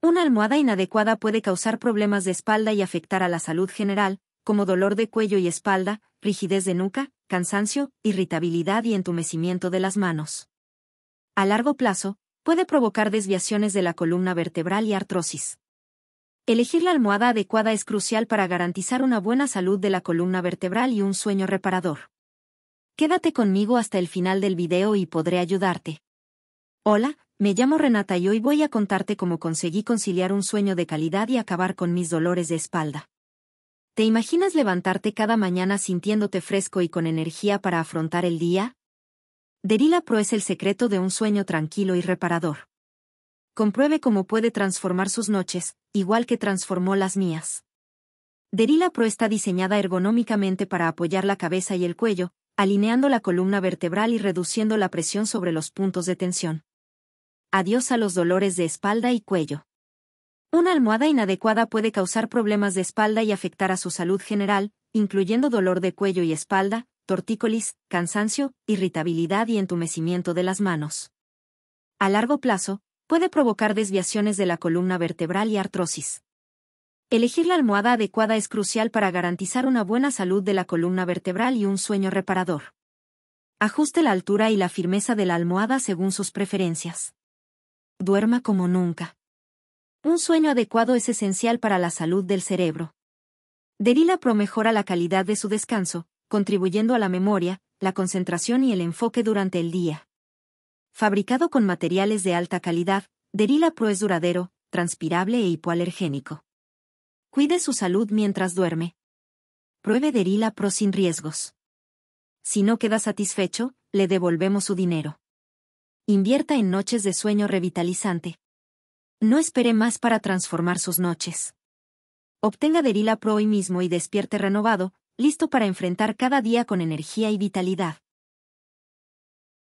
Una almohada inadecuada puede causar problemas de espalda y afectar a la salud general, como dolor de cuello y espalda, rigidez de nuca, cansancio, irritabilidad y entumecimiento de las manos. A largo plazo, puede provocar desviaciones de la columna vertebral y artrosis. Elegir la almohada adecuada es crucial para garantizar una buena salud de la columna vertebral y un sueño reparador. Quédate conmigo hasta el final del video y podré ayudarte. Hola, me llamo Renata y hoy voy a contarte cómo conseguí conciliar un sueño de calidad y acabar con mis dolores de espalda. ¿Te imaginas levantarte cada mañana sintiéndote fresco y con energía para afrontar el día? Derila Pro es el secreto de un sueño tranquilo y reparador. Compruebe cómo puede transformar sus noches, igual que transformó las mías. Derila Pro está diseñada ergonómicamente para apoyar la cabeza y el cuello, alineando la columna vertebral y reduciendo la presión sobre los puntos de tensión adiós a los dolores de espalda y cuello. Una almohada inadecuada puede causar problemas de espalda y afectar a su salud general, incluyendo dolor de cuello y espalda, tortícolis, cansancio, irritabilidad y entumecimiento de las manos. A largo plazo, puede provocar desviaciones de la columna vertebral y artrosis. Elegir la almohada adecuada es crucial para garantizar una buena salud de la columna vertebral y un sueño reparador. Ajuste la altura y la firmeza de la almohada según sus preferencias duerma como nunca. Un sueño adecuado es esencial para la salud del cerebro. Derila Pro mejora la calidad de su descanso, contribuyendo a la memoria, la concentración y el enfoque durante el día. Fabricado con materiales de alta calidad, Derila Pro es duradero, transpirable e hipoalergénico. Cuide su salud mientras duerme. Pruebe Derila Pro sin riesgos. Si no queda satisfecho, le devolvemos su dinero invierta en noches de sueño revitalizante. No espere más para transformar sus noches. Obtenga Derila Pro hoy mismo y despierte renovado, listo para enfrentar cada día con energía y vitalidad.